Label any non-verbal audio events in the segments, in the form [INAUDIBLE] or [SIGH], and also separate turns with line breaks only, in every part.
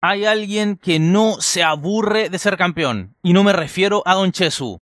hay alguien que no se aburre de ser campeón, y no me refiero a Don Chesu.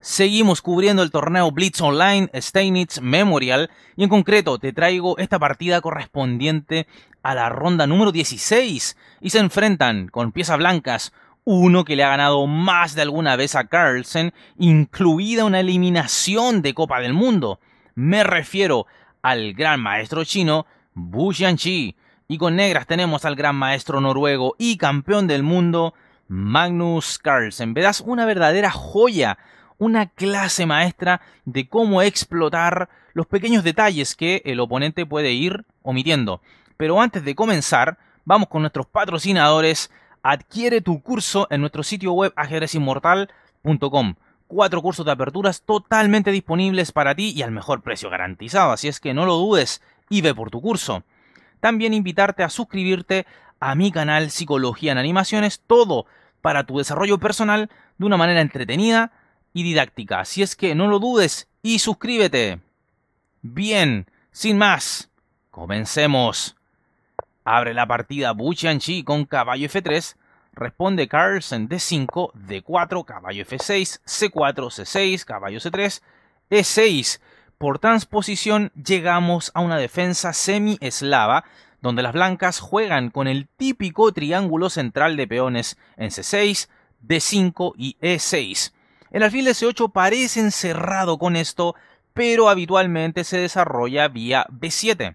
Seguimos cubriendo el torneo Blitz Online Steinitz Memorial y en concreto te traigo esta partida correspondiente a la ronda número 16 y se enfrentan con piezas blancas uno que le ha ganado más de alguna vez a Carlsen, incluida una eliminación de Copa del Mundo. Me refiero al gran maestro chino Bu Xianqi, y con negras tenemos al gran maestro noruego y campeón del mundo, Magnus Carlsen. Verás una verdadera joya, una clase maestra de cómo explotar los pequeños detalles que el oponente puede ir omitiendo. Pero antes de comenzar, vamos con nuestros patrocinadores. Adquiere tu curso en nuestro sitio web ajedrezinmortal.com. Cuatro cursos de aperturas totalmente disponibles para ti y al mejor precio garantizado, así es que no lo dudes y ve por tu curso. También invitarte a suscribirte a mi canal Psicología en Animaciones, todo para tu desarrollo personal de una manera entretenida y didáctica. Así es que no lo dudes y suscríbete. Bien, sin más, comencemos. Abre la partida Buchanchi con caballo F3. Responde Carlsen D5, D4, caballo F6, C4, C6, caballo C3, E6. Por transposición llegamos a una defensa semi-eslava, donde las blancas juegan con el típico triángulo central de peones en C6, D5 y E6. El alfil de C8 parece encerrado con esto, pero habitualmente se desarrolla vía B7.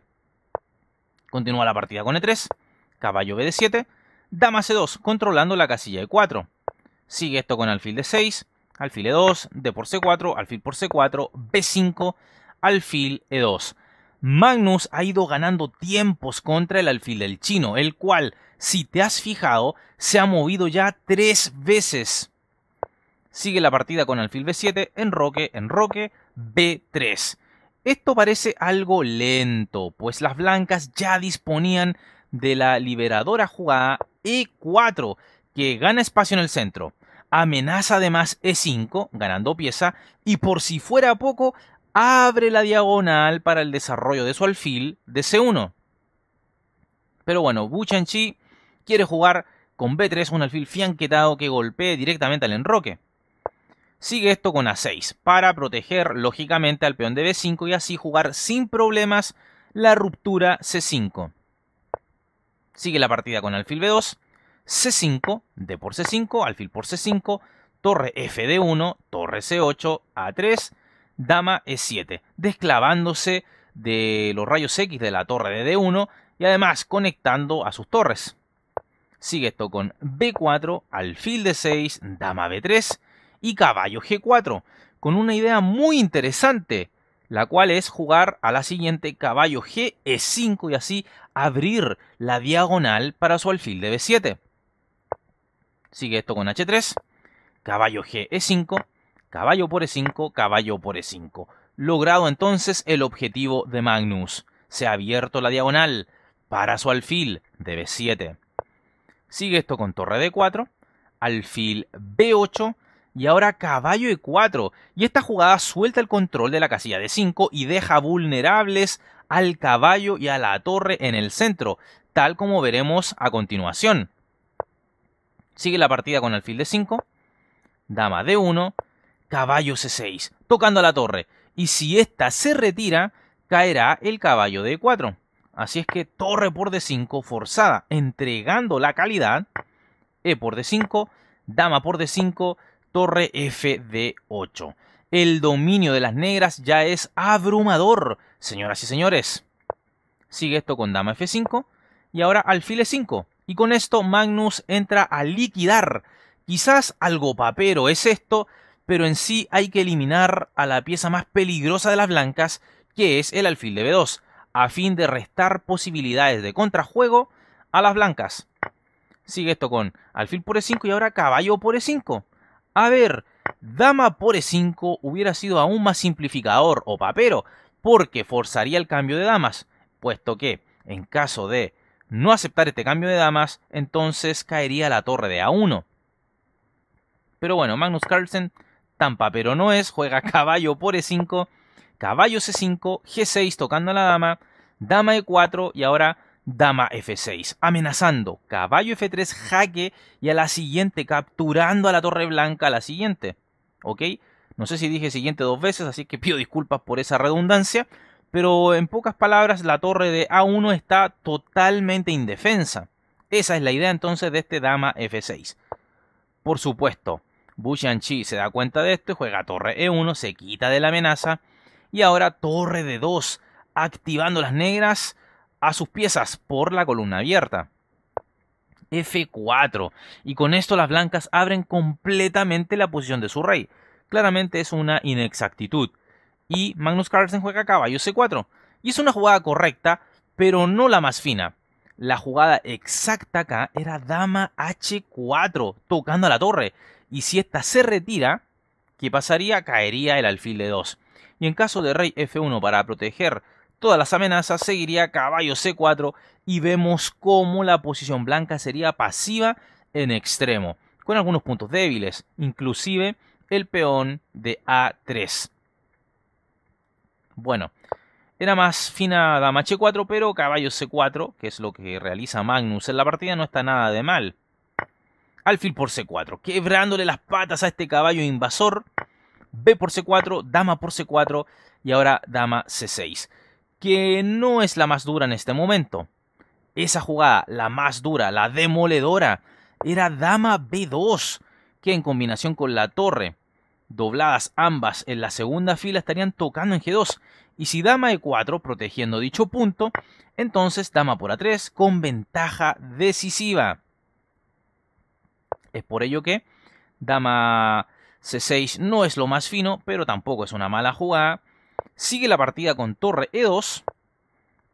Continúa la partida con E3, caballo B 7, dama C2, controlando la casilla E4. Sigue esto con alfil de 6, alfil E2, D por C4, alfil por C4, B5, alfil E2. Magnus ha ido ganando tiempos contra el alfil del chino, el cual, si te has fijado, se ha movido ya tres veces. Sigue la partida con alfil B7, enroque, enroque, B3. Esto parece algo lento, pues las blancas ya disponían de la liberadora jugada E4, que gana espacio en el centro amenaza además E5, ganando pieza, y por si fuera poco, abre la diagonal para el desarrollo de su alfil de C1. Pero bueno, Buchanchi quiere jugar con B3 un alfil fianquetado que golpee directamente al enroque. Sigue esto con A6, para proteger lógicamente al peón de B5 y así jugar sin problemas la ruptura C5. Sigue la partida con alfil B2, C5, D por C5, alfil por C5, torre FD1, torre C8, A3, dama E7, desclavándose de los rayos X de la torre de D1 y además conectando a sus torres. Sigue esto con B4, alfil D6, dama B3 y caballo G4, con una idea muy interesante, la cual es jugar a la siguiente caballo ge 5 y así abrir la diagonal para su alfil de B7. Sigue esto con H3, caballo G 5 caballo por E5, caballo por E5. Logrado entonces el objetivo de Magnus. Se ha abierto la diagonal para su alfil de B7. Sigue esto con torre D4, alfil B8 y ahora caballo E4. Y esta jugada suelta el control de la casilla D5 y deja vulnerables al caballo y a la torre en el centro, tal como veremos a continuación. Sigue la partida con alfil de 5, dama de 1, caballo c6, tocando a la torre. Y si esta se retira, caerá el caballo de 4. Así es que torre por d5 forzada, entregando la calidad. E por d5, dama por d5, torre f de 8. El dominio de las negras ya es abrumador, señoras y señores. Sigue esto con dama f5 y ahora alfil e5. Y con esto Magnus entra a liquidar. Quizás algo papero es esto, pero en sí hay que eliminar a la pieza más peligrosa de las blancas, que es el alfil de B2, a fin de restar posibilidades de contrajuego a las blancas. Sigue esto con alfil por E5 y ahora caballo por E5. A ver, dama por E5 hubiera sido aún más simplificador o papero, porque forzaría el cambio de damas, puesto que, en caso de no aceptar este cambio de damas, entonces caería la torre de A1. Pero bueno, Magnus Carlsen tampa pero no es, juega [LAUGHS] caballo por E5, caballo C5, G6 tocando a la dama, dama E4 y ahora dama F6, amenazando, caballo F3 jaque y a la siguiente capturando a la torre blanca a la siguiente. ¿Ok? No sé si dije siguiente dos veces, así que pido disculpas por esa redundancia, pero en pocas palabras, la torre de A1 está totalmente indefensa. Esa es la idea entonces de este dama F6. Por supuesto, Chi se da cuenta de esto, juega torre E1, se quita de la amenaza. Y ahora torre D2, activando las negras a sus piezas por la columna abierta. F4. Y con esto las blancas abren completamente la posición de su rey. Claramente es una inexactitud y Magnus Carlsen juega caballo C4. Y es una jugada correcta, pero no la más fina. La jugada exacta acá era dama H4, tocando a la torre. Y si esta se retira, ¿qué pasaría? Caería el alfil de 2. Y en caso de rey F1 para proteger todas las amenazas, seguiría caballo C4 y vemos cómo la posición blanca sería pasiva en extremo, con algunos puntos débiles, inclusive el peón de A3. Bueno, era más fina dama h4, pero caballo c4, que es lo que realiza Magnus en la partida, no está nada de mal. Alfil por c4, quebrándole las patas a este caballo invasor. B por c4, dama por c4 y ahora dama c6, que no es la más dura en este momento. Esa jugada, la más dura, la demoledora, era dama b2, que en combinación con la torre dobladas ambas en la segunda fila estarían tocando en G2 y si dama E4 protegiendo dicho punto, entonces dama por A3 con ventaja decisiva. Es por ello que dama C6 no es lo más fino, pero tampoco es una mala jugada. Sigue la partida con torre E2,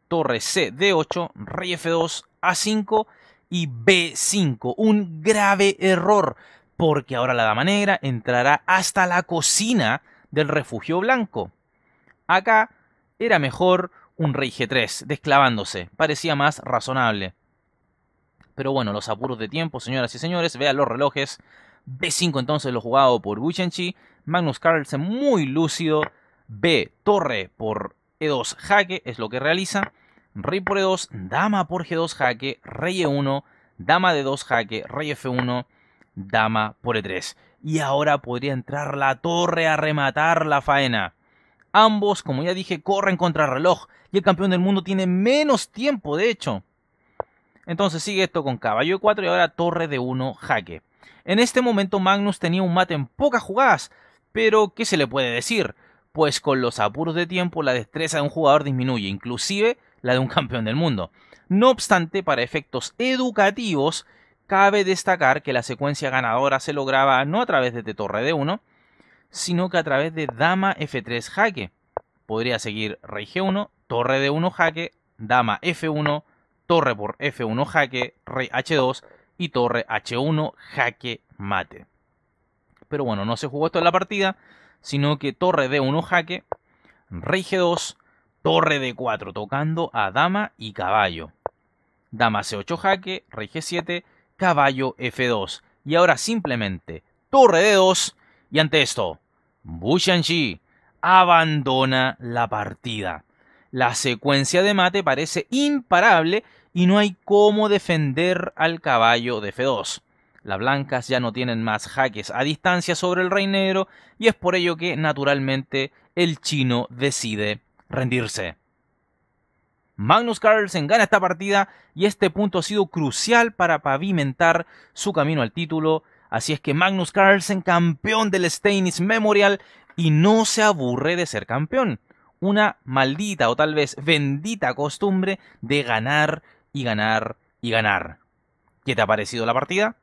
torre C D8, rey F2, A5 y B5. Un grave error porque ahora la Dama Negra entrará hasta la cocina del refugio blanco. Acá era mejor un rey G3, desclavándose, parecía más razonable. Pero bueno, los apuros de tiempo, señoras y señores, vean los relojes. B5 entonces lo jugado por Guchenchi, Magnus Carlsen muy lúcido, B torre por E2 jaque es lo que realiza, rey por E2, dama por G2 jaque, rey E1, dama de 2 jaque, rey F1, dama por E3. Y ahora podría entrar la torre a rematar la faena. Ambos, como ya dije, corren contra el reloj y el campeón del mundo tiene menos tiempo, de hecho. Entonces sigue esto con caballo e 4 y ahora torre de 1 jaque. En este momento Magnus tenía un mate en pocas jugadas, pero ¿qué se le puede decir? Pues con los apuros de tiempo la destreza de un jugador disminuye, inclusive la de un campeón del mundo. No obstante, para efectos educativos, Cabe destacar que la secuencia ganadora se lograba no a través de torre d1, sino que a través de dama f3 jaque. Podría seguir rey g1, torre d1 jaque, dama f1, torre por f1 jaque, rey h2 y torre h1 jaque mate. Pero bueno, no se jugó esto en la partida, sino que torre d1 jaque, rey g2, torre d4 tocando a dama y caballo. Dama c8 jaque, rey g7, caballo F2. Y ahora simplemente torre de 2 y ante esto, Shang-Chi abandona la partida. La secuencia de mate parece imparable y no hay cómo defender al caballo de F2. Las blancas ya no tienen más jaques a distancia sobre el rey negro y es por ello que naturalmente el chino decide rendirse. Magnus Carlsen gana esta partida y este punto ha sido crucial para pavimentar su camino al título. Así es que Magnus Carlsen, campeón del Steinis Memorial, y no se aburre de ser campeón. Una maldita o tal vez bendita costumbre de ganar y ganar y ganar. ¿Qué te ha parecido la partida?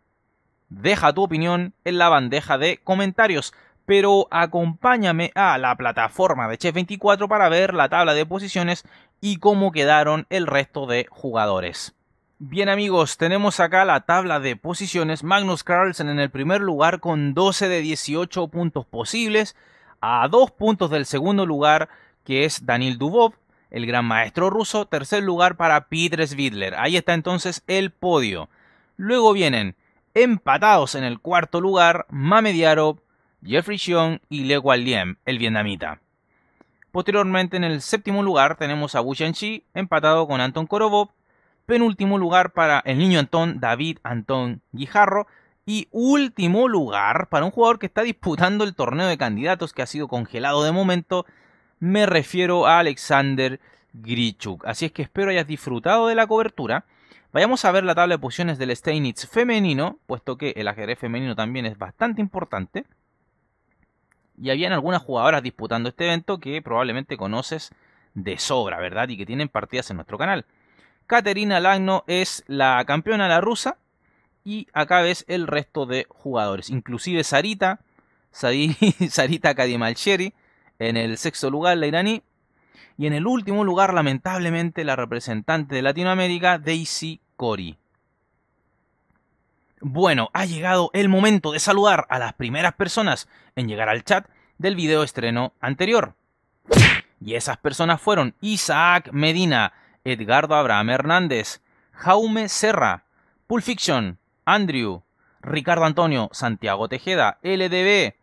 Deja tu opinión en la bandeja de comentarios pero acompáñame a la plataforma de Chef 24 para ver la tabla de posiciones y cómo quedaron el resto de jugadores. Bien amigos, tenemos acá la tabla de posiciones. Magnus Carlsen en el primer lugar con 12 de 18 puntos posibles, a dos puntos del segundo lugar que es Daniel Dubov, el gran maestro ruso, tercer lugar para Peter Svidler. Ahí está entonces el podio. Luego vienen empatados en el cuarto lugar Mamediaro. Jeffrey Xiong y Le Gualiem, el vietnamita. Posteriormente, en el séptimo lugar, tenemos a Wu empatado con Anton Korobov. Penúltimo lugar para el niño Antón, David Anton Guijarro. Y último lugar para un jugador que está disputando el torneo de candidatos que ha sido congelado de momento. Me refiero a Alexander Grichuk. Así es que espero hayas disfrutado de la cobertura. Vayamos a ver la tabla de posiciones del Steinitz femenino, puesto que el ajedrez femenino también es bastante importante y habían algunas jugadoras disputando este evento que probablemente conoces de sobra, ¿verdad? Y que tienen partidas en nuestro canal. Caterina Lagno es la campeona, la rusa, y acá ves el resto de jugadores, inclusive Sarita, [LAUGHS] Sarita Kadimalcheri, en el sexto lugar la iraní, y en el último lugar lamentablemente la representante de Latinoamérica, Daisy Cori. Bueno, ha llegado el momento de saludar a las primeras personas en llegar al chat del video estreno anterior. Y esas personas fueron Isaac Medina, Edgardo Abraham Hernández, Jaume Serra, Fiction, Andrew, Ricardo Antonio, Santiago Tejeda, LDB,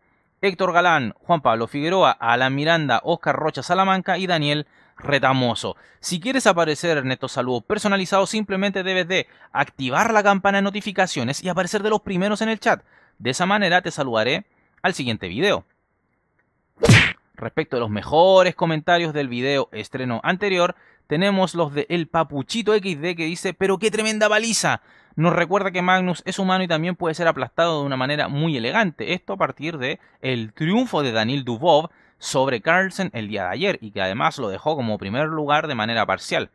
Héctor Galán, Juan Pablo Figueroa, Alan Miranda, Oscar Rocha Salamanca y Daniel retamoso. Si quieres aparecer en estos saludos personalizados, simplemente debes de activar la campana de notificaciones y aparecer de los primeros en el chat. De esa manera te saludaré al siguiente video. Respecto a los mejores comentarios del video estreno anterior, tenemos los de El Papuchito XD que dice, pero qué tremenda baliza. Nos recuerda que Magnus es humano y también puede ser aplastado de una manera muy elegante. Esto a partir de el triunfo de Daniel Dubov sobre Carlsen el día de ayer y que además lo dejó como primer lugar de manera parcial.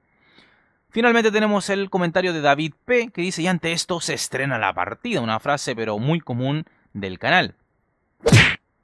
Finalmente tenemos el comentario de David P que dice y ante esto se estrena la partida, una frase pero muy común del canal.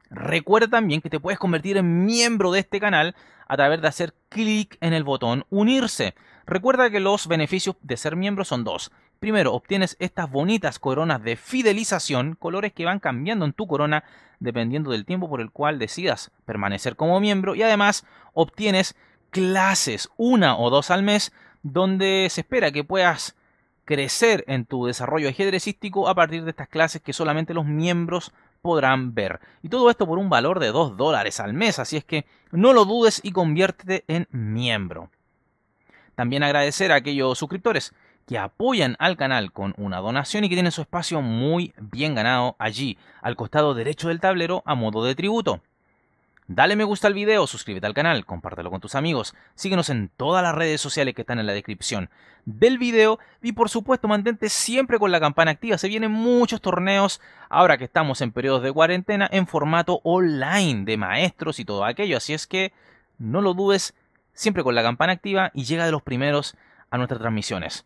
Recuerda también que te puedes convertir en miembro de este canal a través de hacer clic en el botón unirse. Recuerda que los beneficios de ser miembro son dos. Primero, obtienes estas bonitas coronas de fidelización, colores que van cambiando en tu corona dependiendo del tiempo por el cual decidas permanecer como miembro. Y además, obtienes clases, una o dos al mes, donde se espera que puedas crecer en tu desarrollo ajedrecístico a partir de estas clases que solamente los miembros podrán ver. Y todo esto por un valor de 2 dólares al mes, así es que no lo dudes y conviértete en miembro. También agradecer a aquellos suscriptores que apoyan al canal con una donación y que tienen su espacio muy bien ganado allí, al costado derecho del tablero a modo de tributo. Dale me gusta al video, suscríbete al canal, compártelo con tus amigos, síguenos en todas las redes sociales que están en la descripción del video y por supuesto mantente siempre con la campana activa, se vienen muchos torneos ahora que estamos en periodos de cuarentena en formato online de maestros y todo aquello, así es que no lo dudes, siempre con la campana activa y llega de los primeros a nuestras transmisiones.